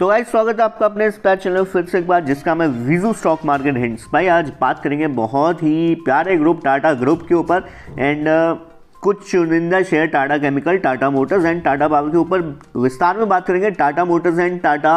तो आज स्वागत है आपका अपने इस पैर चैनल फिर से एक बार जिसका मैं वीजू स्टॉक मार्केट हिंट्स भाई आज बात करेंगे बहुत ही प्यारे ग्रुप टाटा ग्रुप के ऊपर एंड uh, कुछ चुनिंदा share Tata chemical Tata motors and Tata power के ऊपर विस्तार में बात करेंगे Tata motors and Tata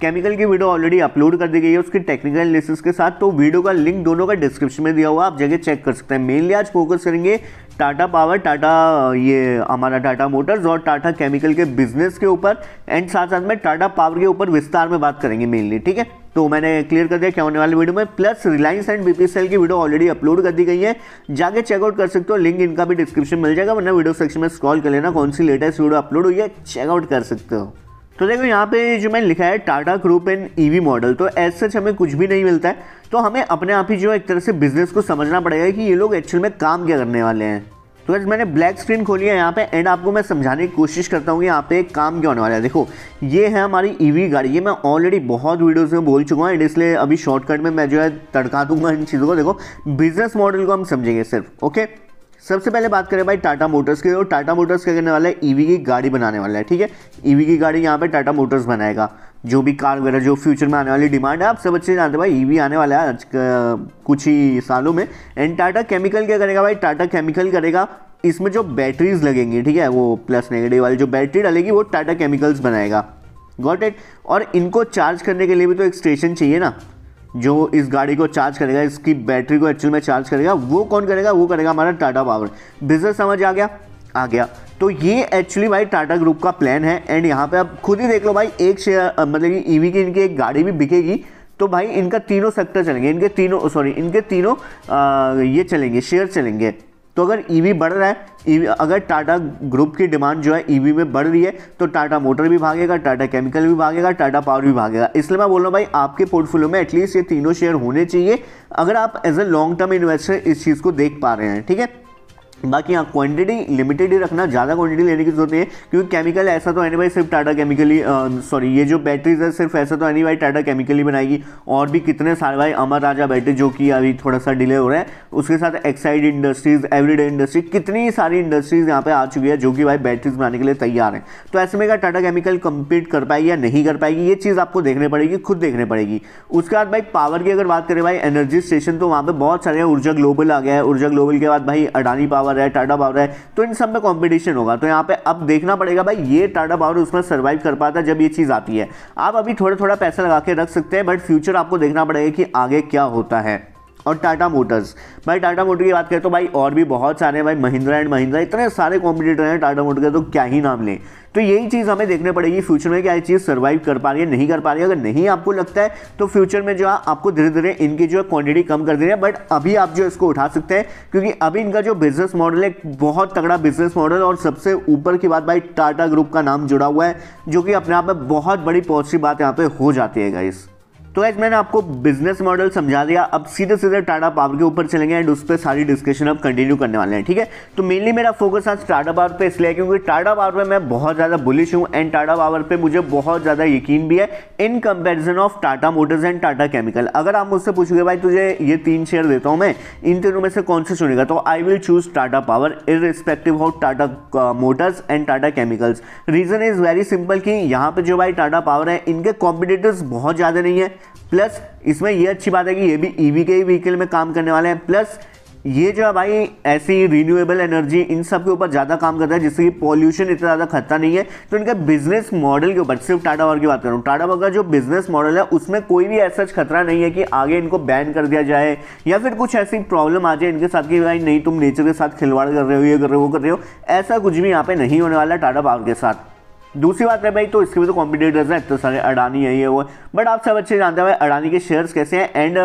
chemical की वीडियो ऑलरेडी अपलोड कर दी गई है उसकी टेक्निकल एनालिसिस के साथ तो वीडियो का लिंक दोनों का डिस्क्रिप्शन में दिया हुआ आप जगह चेक कर सकते हैं मेनली आज फोकस करेंगे टाटा पावर टाटा ये हमारा टाटा मोटर्स और टाटा केमिकल के बिजनेस के ऊपर एंड साथ साथ में टाटा पावर के ऊपर विस्तार में बात करेंगे मेनली ठीक है तो मैंने क्लियर कर दिया क्या होने वाले वीडियो में प्लस रिलायंस एंड बीपीसीएल की वीडियो ऑलरेडी अपलोड कर दी गई है जाके चेकआउट कर सकते हो लिंक इनका भी डिस्क्रिप्शन मिल जाएगा वरना वीडियो सेक्शन में स्क्रॉल कर लेना कौन सी लेटेस्ट वीडियो अपलोड हुई है चेकआउट कर सकते हो तो देखो यहाँ पे जो मैंने लिखा है Tata group and EV e model तो एज सच हमें कुछ भी नहीं मिलता है तो हमें अपने आप ही जो एक तरह से बिजनेस को समझना पड़ेगा कि ये लोग एक्चुअल में काम क्या करने वाले हैं तो अगर मैंने ब्लैक स्क्रीन खोली है यहाँ पे एंड आपको मैं समझाने की कोशिश करता हूँ कि यहाँ पे काम क्या होने वाला है देखो ये है हमारी ईवी e गाड़ी ये मैं ऑलरेडी बहुत वीडियोस में बोल चुका हूँ एंड इसलिए अभी शॉर्टकट में मैं जो है तड़का दूंगा इन चीज़ों को देखो बिजनेस मॉडल को हम समझेंगे सिर्फ ओके सबसे पहले बात करें भाई टाटा मोटर्स की और टाटा मोटर्स क्या करने वाला है ईवी e की गाड़ी बनाने वाला है ठीक है ईवी e की गाड़ी यहाँ पे टाटा मोटर्स बनाएगा जो भी कार वगैरह जो फ्यूचर में आने वाली डिमांड है आप सब अच्छे जानते हैं भाई ईवी आने वाला है आज कुछ ही सालों में एंड टाटा केमिकल क्या करेगा भाई टाटा केमिकल करेगा इसमें जो बैटरीज लगेंगी ठीक है वो प्लस नेगेटिव वाली जो बैटरी डालेगी वो टाटा केमिकल्स बनाएगा गॉट इट और इनको चार्ज करने के लिए भी तो एक स्टेशन चाहिए ना जो इस गाड़ी को चार्ज करेगा इसकी बैटरी को एक्चुअल में चार्ज करेगा वो कौन करेगा वो करेगा हमारा टाटा पावर बिजनेस समझ आ गया आ गया तो ये एक्चुअली भाई टाटा ग्रुप का प्लान है एंड यहाँ पे आप खुद ही देख लो भाई एक शेयर मतलब कि ईवी की इनकी एक गाड़ी भी बिकेगी तो भाई इनका तीनों सेक्टर चलेंगे इनके तीनों सॉरी इनके तीनों आ, ये चलेंगे शेयर चलेंगे तो अगर ईवी e बढ़ रहा है ईवी e अगर टाटा ग्रुप की डिमांड जो है ईवी e में बढ़ रही है तो टाटा मोटर भी भागेगा टाटा केमिकल भी भागेगा टाटा पावर भी भागेगा इसलिए मैं बोल रहा हूँ भाई आपके पोर्टफोलियो में एटलीस्ट ये तीनों शेयर होने चाहिए अगर आप as a long term investor इस चीज़ को देख पा रहे हैं ठीक है बाकी यहाँ क्वांटिटी लिमिटेड ही रखना ज़्यादा क्वांटिटी लेने की जरूरत नहीं है क्योंकि केमिकल ऐसा तो एनी सिर्फ टाटा केमिकली सॉरी ये जो बैटरीज है सिर्फ ऐसा तो एनी भाई टाटा केमिकली बनाएगी और भी कितने सारे भाई अमर राजा बैटरी जो कि अभी थोड़ा सा डिले हो रहा है उसके साथ एक्साइड इंडस्ट्रीज एवरीडे इंडस्ट्री कितनी सारी इंडस्ट्रीज यहाँ पर आ चुकी है जो कि भाई बैटरीज बनाने के लिए तैयार हैं तो ऐसे में क्या टाटा केमिकल कंपीट कर पाएगी या नहीं कर पाएगी ये चीज़ आपको देखने पड़ेगी खुद देखने पड़ेगी उसके बाद भाई पावर की अगर बात करें भाई एनर्जी स्टेशन तो वहाँ पर बहुत सारे ऊर्जा ग्लोबल आ गया है ऊर्जा ग्लोबल के बाद भाई अडानी पावर पावर है टाटा पावर है तो इन सब में कॉम्पिटिशन होगा तो यहाँ पे अब देखना पड़ेगा भाई ये टाटा पावर उसमें सर्वाइव कर पाता है जब ये चीज़ आती है आप अभी थोड़ा थोड़ा पैसा लगा के रख सकते हैं बट फ्यूचर आपको देखना पड़ेगा कि आगे क्या होता है और टाटा मोटर्स भाई टाटा मोटर की बात करें तो भाई और भी बहुत सारे भाई महिंद्रा एंड महिंद्रा इतने सारे कॉम्पिटिटर हैं टाटा मोटर के तो क्या ही नाम लें तो यही चीज़ हमें देखने पड़ेगी फ्यूचर में क्या ये चीज़ सर्वाइव कर पा रही है नहीं कर पा रही है अगर नहीं आपको लगता है तो फ्यूचर में जो है आपको धीरे धीरे इनकी जो है क्वान्टिटी कम कर दे रही है बट अभी आप जो इसको उठा सकते हैं क्योंकि अभी इनका जो बिजनेस मॉडल है बहुत तगड़ा बिजनेस मॉडल और सबसे ऊपर की बात भाई टाटा ग्रुप का नाम जुड़ा हुआ है जो कि अपने आप में बहुत बड़ी पॉजिटिव बात यहाँ पर हो जाती है इस तो एज मैंने आपको बिजनेस मॉडल समझा दिया अब सीधे सीधे टाटा पावर के ऊपर चलेंगे एंड उस पर सारी डिस्कशन अब कंटिन्यू करने वाले हैं ठीक है तो मेनली मेरा फोकस आज टाटा पावर पे इसलिए क्योंकि टाटा पावर पे मैं बहुत ज़्यादा बुलिश हूँ एंड टाटा पावर पे मुझे बहुत ज़्यादा यकीन भी है in comparison of Tata motors and Tata chemical अगर आप मुझसे पूछोगे भाई तुझे ये तीन शेयर देता हूँ मैं इन तीनों में से कौन से चुनेगा तो I will choose Tata power in respective of Tata motors and Tata chemicals reason is very simple कि यहाँ पर जो भाई टाटा पावर है इनके कॉम्पिटेटिव बहुत ज़्यादा नहीं है प्लस इसमें ये अच्छी बात है कि ये भी ईवी e के ही व्हीकल में काम करने वाले हैं प्लस ये जो है भाई ऐसी रिन्यूएबल एनर्जी इन सब के ऊपर ज़्यादा काम करता है जिससे कि पॉल्यूशन इतना ज़्यादा खतरा नहीं है तो इनका बिजनेस मॉडल के ऊपर सिर्फ टाटा पावर की बात कर रहा हूँ टाटा पावर का जो बिजनेस मॉडल है उसमें कोई भी ऐसा खतरा नहीं है कि आगे इनको बैन कर दिया जाए या फिर कुछ ऐसी प्रॉब्लम आ जाए इनके साथ कि भाई नहीं तुम नेचर के साथ खिलवाड़ कर रहे हो ये कर रहे हो वो कर रहे हो ऐसा कुछ भी यहाँ पर नहीं होने वाला टाटा पावर के साथ दूसरी बात है भाई तो इसके भी तो कॉम्पिटेटर्स हैं इतने सारे अडानी है ये वो बट आप सब अच्छे जानते हैं भाई अडानी के शेयर्स कैसे हैं एंड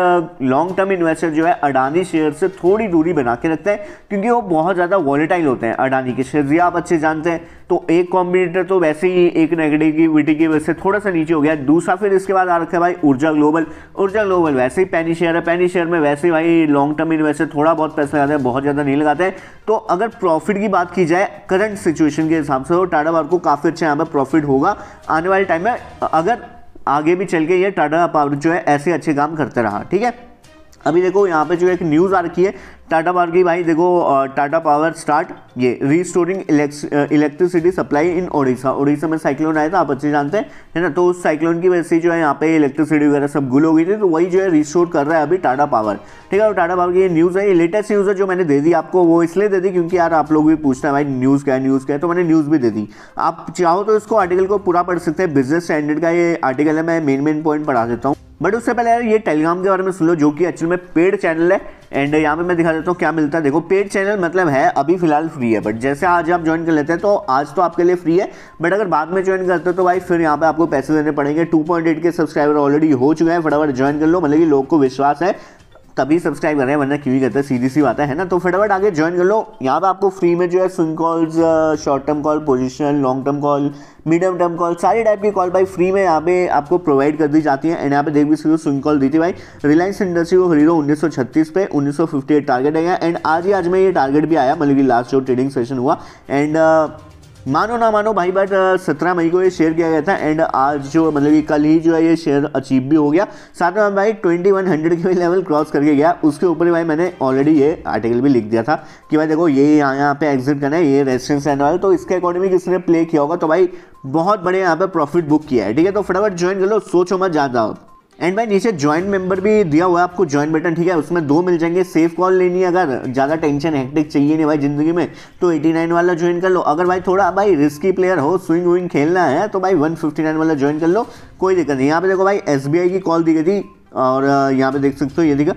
लॉन्ग टर्म इन्वेस्टर जो है अडानी शेयर से थोड़ी दूरी बना के रखते हैं क्योंकि वो बहुत ज़्यादा वॉलेटाइल होते हैं अडानी के शेयर ये आप अच्छे जानते हैं तो एक कॉम्पिटेटर तो वैसे ही एक नेगेटिविटी की वजह से थोड़ा सा नीचे हो गया दूसरा फिर इसके बाद आ रखा है भाई ऊर्जा ग्लोबल ऊर्जा ग्लोबल वैसे ही पैनी शेयर है पैनी शेयर में वैसे ही भाई लॉन्ग टर्म इन्वेस्टर थोड़ा बहुत पैसा लगाते हैं बहुत ज़्यादा नहीं लगाते हैं तो अगर प्रॉफिट की बात की जाए करंट सिचुएशन के हिसाब से तो टाटा बार को काफ़ी अच्छे यहाँ में प्रॉफिट होगा आने वाले टाइम में अगर आगे भी चल के ये टाटा पावर जो है ऐसे अच्छे काम करते रहा ठीक है अभी देखो यहाँ पे जो एक न्यूज़ आ रखी है टाटा पावर की भाई देखो टाटा पावर स्टार्ट ये restoring electricity supply in Odisha Odisha में साइक्लोन आया था आप अच्छे जानते हैं है ना तो उस साइक्लोन की वजह से जो है यहाँ पे इलेक्ट्रिसिटी वगैरह सब गुल हो गई थी तो वही जो है रिस्टोर कर रहा है अभी टाटा पावर ठीक है और टाटा पावर की ये न्यूज़ है ये लेटेस्ट न्यूज़ है जो मैंने दे दी आपको वो इसलिए दे दी क्योंकि यार आप लोग भी पूछते हैं भाई न्यूज़ क्या है न्यूज़ क्या है तो मैंने न्यूज़ भी दे दी आप चाहो तो इसको आर्टिकल को पूरा पढ़ सकते हैं बिजनेस स्टैंडर्ड का ये आर्टिकल है मैं मेन मेन पॉइंट पढ़ा देता हूँ बट उससे पहले यार ये टेलीग्राम के बारे में सुन लो जो कि एक्चुअल में पेड चैनल है एंड यहाँ पे मैं दिखा देता हूँ क्या मिलता है देखो पेड चैनल मतलब है अभी फिलहाल फ्री है बट जैसे आज आप ज्वाइन कर लेते हैं तो आज तो आपके लिए फ्री है बट अगर बाद में ज्वाइन करते हो तो भाई फिर यहाँ पे आपको पैसे देने पड़ेंगे टू के सब्सक्राइबर ऑलरेडी हो चुके हैं फटाफट ज्वाइन कर लो मतलब कि लोग को विश्वास है तभी सब्सक्राइब कर रहे हैं वरना क्यों ही करते हैं सीधी सी बात है ना तो फटाफट आगे ज्वाइन कर लो यहाँ पे आपको फ्री में जो है swing calls short term call positional long term call medium term call सारी टाइप की कॉल भाई फ्री में यहाँ पे आपको प्रोवाइड कर दी जाती है एंड यहाँ पे देख भी सकते स्विंग कॉल दी थी भाई रिलायंस इंडस्ट्री को खरीदो उन्नीस पे उन्नीस टारगेट है एंड आज ही आज में ये टारगेट भी आया मतलब कि लास्ट जो ट्रेडिंग सेशन हुआ एंड uh, मानो ना मानो भाई बट सत्रह मई को ये शेयर किया गया था एंड आज जो मतलब कि कल ही जो है ये शेयर अचीव भी हो गया साथ में भाई ट्वेंटी वन हंड्रेड के लेवल क्रॉस करके गया उसके ऊपर भाई मैंने ऑलरेडी ये आर्टिकल भी लिख दिया था कि भाई देखो ये यहाँ यहाँ पे एग्जिट करना है ये रेजिस्टेंस रहने वाला तो इसके अकॉर्डिंग भी किसने प्ले किया होगा तो भाई बहुत बड़े यहाँ पे प्रॉफिट बुक किया है ठीक है तो फटाफट ज्वाइन कर लो सोचो मत हूँ एंड भाई नीचे ज्वाइन मेंबर भी दिया हुआ है आपको ज्वाइन बटन ठीक है उसमें दो मिल जाएंगे सेफ कॉल लेनी है अगर ज़्यादा टेंशन हैक्टिक चाहिए नहीं भाई ज़िंदगी में तो 89 वाला ज्वाइन कर लो अगर भाई थोड़ा भाई रिस्की प्लेयर हो स्विंग विंग खेलना है तो भाई नाइन वाला ज्वाइन कर लो कोई दिक्कत नहीं यहाँ पे देखो भाई एस की कॉल दी गई थी और यहाँ पे देख सकते हो ये दिखा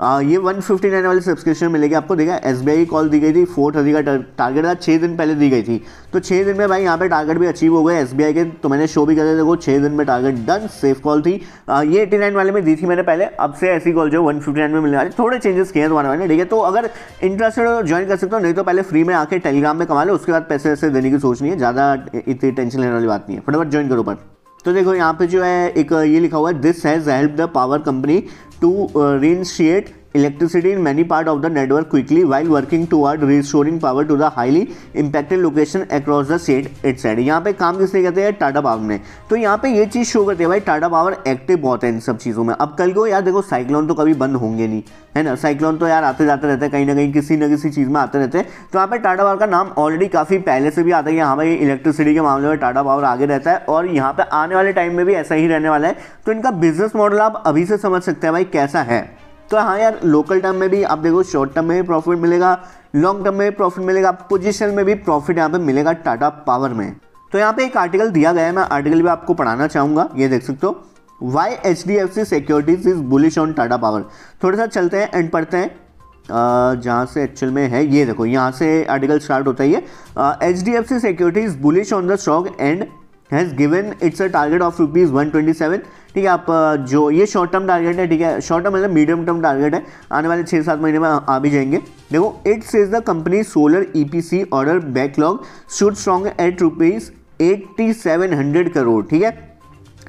आ, हाँ, ये 159 वाले सब्सक्रिप्शन मिलेगी आपको देखा एस बी की कॉल दी गई थी फोर थर्टी का टारगेट था छः दिन पहले दी गई थी तो छः दिन में भाई यहाँ पे टारगेट भी अचीव हो गए एस बी आई के तो मैंने शो भी कर देखो छः दिन में टारगेट डन सेफ कॉल थी आ, ये नाइन वाले में दी थी मैंने पहले अब से ऐसी कॉल जो वन फिफ्टी नाइन में मिलने वाले थोड़े चेंजेस किए हैं तुम्हारे मैंने ठीक है तो अगर इंटरेस्टेड हो ज्वाइन कर सकते हो नहीं तो पहले फ्री में आके टेलीग्राम में कमा लो उसके बाद पैसे वैसे देने की सोच नहीं है ज़्यादा इतनी टेंशन लेने वाली बात नहीं है फटाफट ज्वाइन करो पर तो देखो यहाँ पे जो है एक ये लिखा हुआ है this has help the power company to reinitiate electricity in many parts of the network quickly while working toward restoring power to the highly impacted location across the set it side यहाँ पे काम किसने कहते हैं Tata power ने तो यहाँ पे ये चीज़ शो करती है भाई टाटा पावर एक्टिव बहुत है इन सब चीज़ों में अब कल को यार देखो साइक्लोन तो कभी बंद होंगे नहीं है ना साइक्लोन तो यार आते जाते रहते हैं कहीं ना कहीं किसी ना किसी चीज़ में आते रहते हैं तो यहाँ पे टाटा पावर का नाम ऑलरेडी काफ़ी पहले से भी आता है यहाँ भाई इलेक्ट्रिसिटी के मामले में टाटा पावर आगे रहता है और यहाँ पे आने वाले टाइम में भी ऐसा ही रहने वाला है तो इनका बिजनेस मॉडल आप अभी से समझ सकते हैं भाई कैसा है तो हाँ यार लोकल टर्म में भी आप देखो शॉर्ट टर्म में भी प्रॉफिट मिलेगा लॉन्ग टर्म में भी प्रॉफिट मिलेगा पोजिशन में भी प्रॉफिट यहाँ पे मिलेगा टाटा पावर में तो यहाँ पे एक आर्टिकल दिया गया है मैं आर्टिकल भी आपको पढ़ाना चाहूंगा ये देख सकते हो Y H D F C securities is bullish on Tata power थोड़ा सा चलते हैं एंड पढ़ते हैं जहाँ से एक्चुअल में है ये देखो यहाँ से आर्टिकल स्टार्ट होता है ये H D F C securities bullish on the stock and has given its a target of rupees one twenty seven ठीक है आप जो ये शॉर्ट टर्म टारगेट है ठीक है शॉर्ट टर्म मतलब मीडियम टर्म टारगेट है आने वाले छः सात महीने में आ भी जाएंगे देखो it's is the company solar E P C order backlog should strong at rupees eighty seven hundred crore ठीक है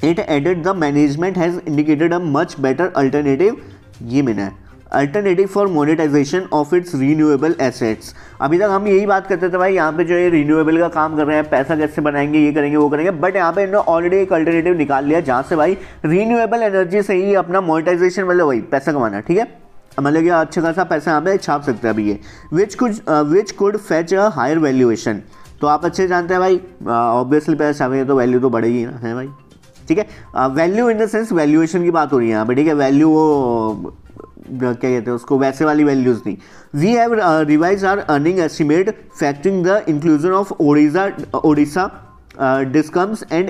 it added the management has indicated a much better alternative ये मैंने है alternative for monetization of its renewable assets अभी तक हम यही बात करते थे भाई यहाँ पे जो ये रीन्यूएबल का काम कर रहे हैं पैसा कैसे बनाएंगे ये करेंगे वो करेंगे बट यहाँ पे इन्होंने ऑलरेडी एक अल्टरनेटिव निकाल लिया जहाँ से भाई रीन्यूएबल एनर्जी से ही अपना मोनिटाइजेशन मतलब वही पैसा कमाना ठीक है मतलब कि अच्छा खासा पैसा यहाँ पे छाप सकते हैं अभी ये which could which could fetch a higher valuation तो आप अच्छे जानते हैं भाई ऑब्वियसली पैसा छापेंगे तो वैल्यू तो बढ़ेगी ना है भाई ठीक है value in the sense valuation की बात हो रही है यहाँ पे ठीक है वैल्यू वो क्या कहते हैं उसको वैसे वाली वैल्यूज़ दी we have revise our earning estimate factoring the inclusion of Odisha Odisha discoms and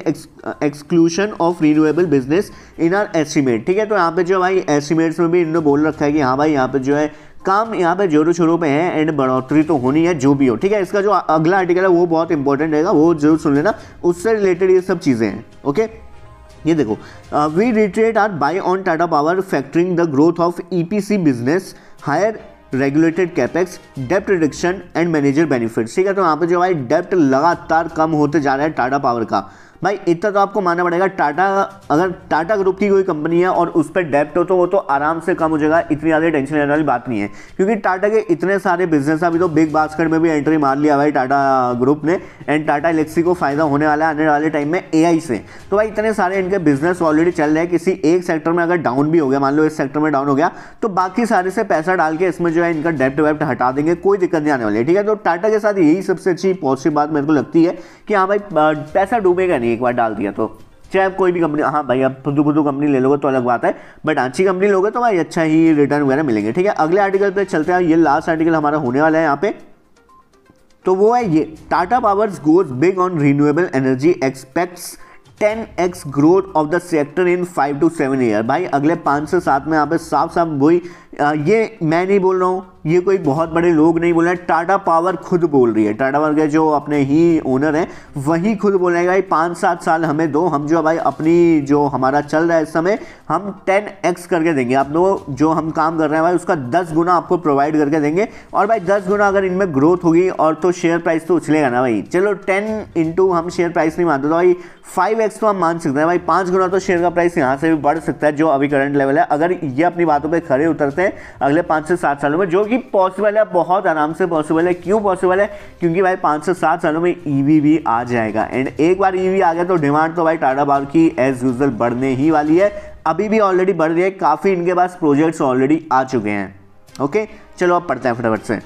exclusion of renewable business in our estimate ठीक है तो यहाँ पे जो भाई एस्टिमेट्स में भी इन्होंने बोल रखा है कि हाँ भाई यहाँ पे जो है काम यहाँ पे जोरों शोरों पे है एंड बढ़ोतरी तो होनी है जो भी हो ठीक है इसका जो अगला आर्टिकल है वो बहुत इंपॉर्टेंट रहेगा वो जरूर सुन लेना उससे रिलेटेड ये सब चीज़ें हैं ओके ये देखो we reiterate our buy on Tata power factoring the growth of EPC business higher regulated capex डेप्ट रिडक्शन एंड मैनेजर बेनिफिट ठीक है तो यहाँ पे जो है डेप्ट लगातार कम होते जा रहा है टाटा पावर का भाई इतना तो आपको मानना पड़ेगा टाटा अगर टाटा ग्रुप की कोई कंपनी है और उस पर डेप्ट हो तो वो तो आराम से कम हो जाएगा इतनी ज़्यादा टेंशन लेने वाली बात नहीं है क्योंकि टाटा के इतने सारे बिजनेस अभी तो बिग बास्केट में भी एंट्री मार लिया भाई टाटा ग्रुप ने एंड टाटा इलेक्सी को फ़ायदा होने वाला है आने वाले टाइम में ए से तो भाई इतने सारे इनके बिजनेस ऑलरेडी चल रहे हैं किसी एक सेक्टर में अगर डाउन भी हो गया मान लो इस सेक्टर में डाउन हो गया तो बाकी सारे से पैसा डाल के इसमें जो है इनका डेप्ट वेप्ट हटा देंगे कोई दिक्कत नहीं आने वाली है ठीक है तो टाटा के साथ यही सबसे अच्छी पॉजिटिव बात मेरे को लगती है कि हाँ भाई पैसा डूबेगा नहीं जाएगी एक बार डाल दिया तो चाहे आप कोई भी कंपनी हाँ भाई आप फुदू फुदू कंपनी ले लोगे तो अलग बात है बट अच्छी कंपनी लोगे तो भाई अच्छा ही रिटर्न वगैरह मिलेंगे ठीक है अगले आर्टिकल पे चलते हैं ये लास्ट आर्टिकल हमारा होने वाला है यहाँ पे तो वो है ये Tata powers goes big on renewable energy expects ten X growth of the sector in five to seven year भाई अगले पाँच से सात में यहाँ पे साफ साफ वही ये मैं नहीं बोल रहा हूँ ये कोई बहुत बड़े लोग नहीं बोल रहे हैं टाटा पावर खुद बोल रही है टाटा पावर के जो अपने ही ओनर हैं वही खुद बोल रहे हैं भाई पाँच सात साल हमें दो हम जो भाई अपनी जो हमारा चल रहा है इस समय हम टेन एक्स करके देंगे आप लोग जो हम काम कर रहे हैं भाई उसका दस गुना आपको प्रोवाइड करके देंगे और भाई दस गुना अगर इनमें ग्रोथ होगी और तो शेयर प्राइस तो उछलेगा ना भाई चलो टेन इंटू हम शेयर प्राइस नहीं मानते तो भाई फाइव एक्स तो हम मान सकते हैं भाई पाँच गुना तो शेयर का प्राइस यहाँ से भी बढ़ सकता है जो अभी करंट लेवल है अगर ये अपनी बातों पर खड़े उतरते हैं है अगले पाँच से सात सालों में जो कि पॉसिबल है बहुत आराम से पॉसिबल है क्यों पॉसिबल है क्योंकि भाई पाँच से सात सालों में ई e भी आ जाएगा एंड एक बार ई e आ गया तो डिमांड तो भाई टाटा बाल की एज यूजल बढ़ने ही वाली है अभी भी ऑलरेडी बढ़ रही है काफ़ी इनके पास प्रोजेक्ट्स ऑलरेडी आ चुके हैं ओके चलो अब पढ़ते हैं फटाफट से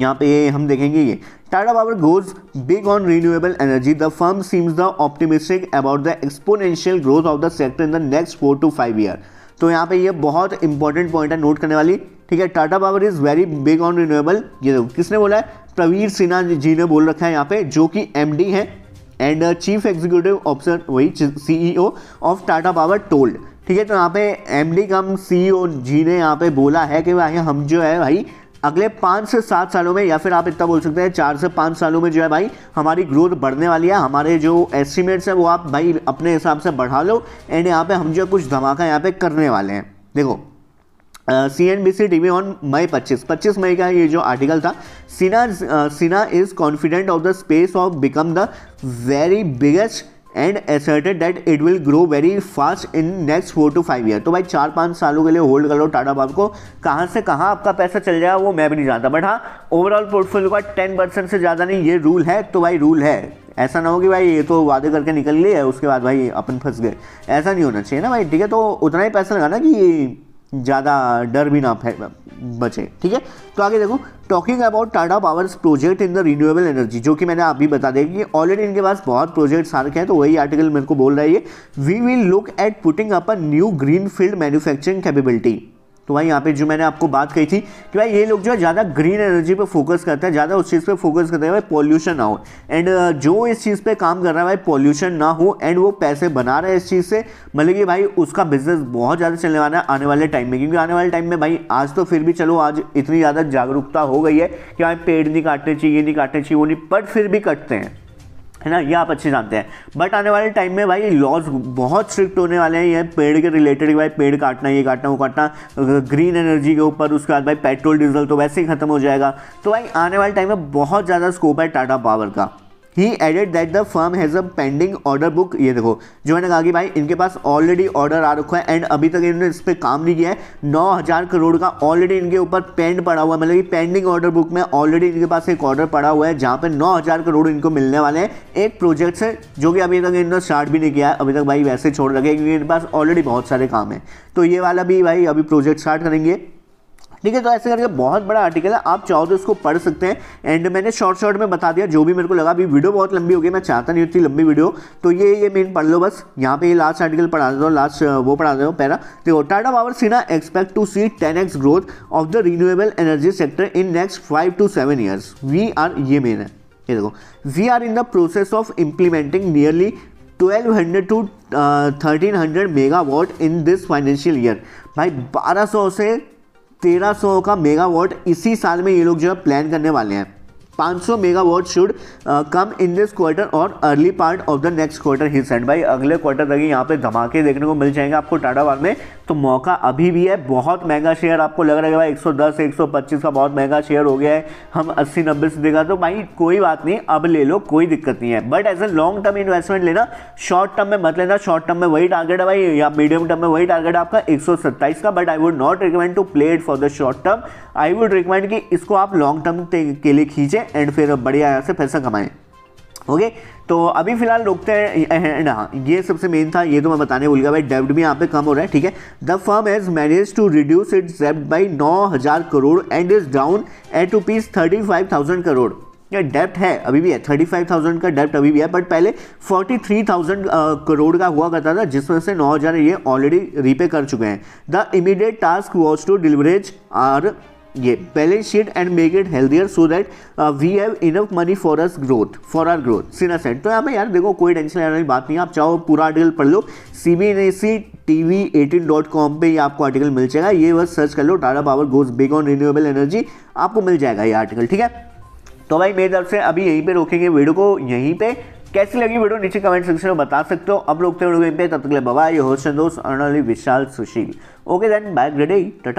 यहाँ पे हम देखेंगे ये Tata power goes big on renewable energy the firm seems the optimistic about the exponential growth of the sector in the next four to five year तो यहाँ पे ये बहुत इंपॉर्टेंट पॉइंट है नोट करने वाली ठीक है Tata power is very big on renewable ये किसने बोला है प्रवीर सिन्हा जी ने बोल रखा है यहाँ पे जो कि एम डी है एंड चीफ एग्जीक्यूटिव ऑफिसर वही CEO of Tata power told ठीक है तो यहाँ पे M D cum C e ji ने यहाँ पे बोला है कि भाई हम जो है भाई अगले पाँच से सात सालों में या फिर आप इतना बोल सकते हैं चार से पाँच सालों में जो है भाई हमारी ग्रोथ बढ़ने वाली है हमारे जो एस्टिमेट्स हैं वो आप भाई अपने हिसाब से बढ़ा लो एंड यहाँ पे हम जो कुछ धमाका यहाँ पे करने वाले हैं देखो C N B C T V on May पच्चीस पच्चीस मई का ये जो आर्टिकल था Sinha Sinha is confident of the space of become the very biggest and asserted that it will grow very fast in next four to five year तो भाई चार पाँच सालों के लिए होल्ड कर लो टाटा बाब को कहाँ से कहाँ आपका पैसा चल जाएगा वो मैं भी नहीं जानता बट हाँ ओवरऑल पोर्टफोलियो का टेन परसेंट से ज़्यादा नहीं ये रूल है तो भाई रूल है ऐसा ना हो कि भाई ये तो वादे करके निकल लिए है उसके बाद भाई अपन फंस गए ऐसा नहीं होना चाहिए ना भाई ठीक है तो उतना ही पैसा लगाना कि ज़्यादा डर भी ना फैल बचे ठीक है तो आगे देखो talking about Tata powers project in the renewable energy जो कि मैंने अभी बता दिया कि ऑलरेडी इनके पास बहुत प्रोजेक्ट्स आ रखे हैं तो वही आर्टिकल मेरे को बोल रहा है ये we will look at putting up a new green field manufacturing capability तो भाई यहाँ पे जो मैंने आपको बात कही थी कि भाई ये लोग जो है ज़्यादा ग्रीन एनर्जी पे फोकस करते हैं ज़्यादा उस चीज़ पे फोकस करते हैं भाई पॉल्यूशन ना हो एंड uh, जो इस चीज़ पे काम कर रहा है भाई पॉल्यूशन ना हो एंड वो पैसे बना रहे हैं इस चीज़ से मतलब कि भाई उसका बिजनेस बहुत ज़्यादा चलने वाला है आने वाले टाइम में क्योंकि आने वाले टाइम में भाई आज तो फिर भी चलो आज इतनी ज़्यादा जागरूकता हो गई है कि भाई पेड़ नहीं काटने चाहिए नहीं काटने चाहिए वो नहीं बट फिर भी कटते हैं है ना ये आप अच्छे जानते हैं बट आने वाले टाइम में भाई लॉज बहुत स्ट्रिक्ट होने वाले हैं ये पेड़ के रिलेटेड भाई पेड़ काटना ये काटना वो काटना ग्रीन एनर्जी के ऊपर उसके बाद भाई पेट्रोल डीजल तो वैसे ही खत्म हो जाएगा तो भाई आने वाले टाइम में बहुत ज़्यादा स्कोप है टाटा पावर का ही added that the firm has a pending order book ये देखो जो मैंने कहा कि भाई इनके पास ऑलरेडी ऑर्डर आ रखा है एंड अभी तक इन्होंने इस पर काम नहीं किया है नौ हज़ार करोड़ का ऑलरेडी इनके ऊपर पेंड पड़ा हुआ है मतलब कि पेंडिंग ऑर्डर बुक में ऑलरेडी इनके पास एक ऑर्डर पड़ा हुआ है जहाँ पर नौ हज़ार करोड़ इनको मिलने वाले हैं एक प्रोजेक्ट से जो कि अभी तक इन्होंने स्टार्ट भी नहीं किया है अभी तक भाई वैसे छोड़ रखे क्योंकि इनके पास ऑलरेडी बहुत सारे काम है तो ये वाला भी भाई अभी प्रोजेक्ट स्टार्ट करेंगे ठीक है तो ऐसे करके बहुत बड़ा आर्टिकल है आप चाहो तो इसको पढ़ सकते हैं एंड मैंने शॉर्ट शॉर्ट में बता दिया जो भी मेरे को लगा अभी वीडियो बहुत लंबी हो गई मैं चाहता नहीं होती लंबी वीडियो तो ये ये मेन पढ़ लो बस यहाँ पे लास्ट आर्टिकल पढ़ा देता हूँ लास्ट वो पढ़ा देता हूँ देखो Tata power Sinha expect to see ten X growth of the renewable energy sector in next five to seven years we are ये मेन है ये देखो we are in the process of implementing nearly 1200 to thirteen hundred megawatt in this financial year भाई 1200 से 1300 का megawatt इसी साल में ये लोग जो है प्लान करने वाले हैं 500 megawatt should come in this quarter और early part of the next quarter ही सेंड भाई अगले क्वार्टर तक यहाँ पे धमाके देखने को मिल जाएंगे आपको टाटा वाल में तो मौका अभी भी है बहुत महंगा शेयर आपको लग रहा है भाई एक सौ दस एक सौ पच्चीस का बहुत महंगा शेयर हो गया है हम अस्सी नब्बे से देखा तो भाई कोई बात नहीं अब ले लो कोई दिक्कत नहीं है but as a long term investment लेना शॉर्ट टर्म में मत लेना शॉर्ट टर्म में वही टारगेट है भाई या मीडियम टर्म में वही टारगेट आपका एक का but I would not recommend to play it for the short term I would recommend कि इसको आप लॉन्ग टर्म के लिए खींचें एंड फिर बढ़िया यहाँ से पैसा कमाएं ओके तो अभी फिलहाल रोकते हैं हाँ ये सबसे मेन था ये तो मैं बताने भूल गया भाई डेब्ट भी यहाँ पे कम हो रहा है ठीक है the firm has manage to reduce its डेब्ट बाई नौ हज़ार crore and is down at rupees thirty five thousand crore डेप्ट है अभी भी है थर्टी फाइव थाउजेंड का डेप्ट अभी भी है बट पहले फोर्टी थ्री थाउजेंड करोड़ का हुआ करता था जिसमें से नौ हज़ार ये ऑलरेडी रीपे कर चुके हैं the immediate task was to deleverage our ये balance sheet and make it healthier so that we have enough money for us growth for our growth Sinha said तो यहाँ पे यार देखो कोई टेंशन लेने वाली बात नहीं आप चाहो पूरा आर्टिकल पढ़ लो C B N A C T V eighteen dot com पर आपको आर्टिकल मिल जाएगा ये बस सर्च कर लो Tata power goes big on renewable energy आपको मिल जाएगा ये आर्टिकल ठीक है तो भाई मेरी तरफ से अभी यहीं पर रोकेंगे वीडियो को यहीं पर कैसी लगी वीडियो नीचे कमेंट सेक्शन में बता सकते हो अब रोकते हैं वीडियो पे तब तक के ये बाय होस्ट दोस्त अर्णली Vishal Sushil okay then bye ग्रेड टाटा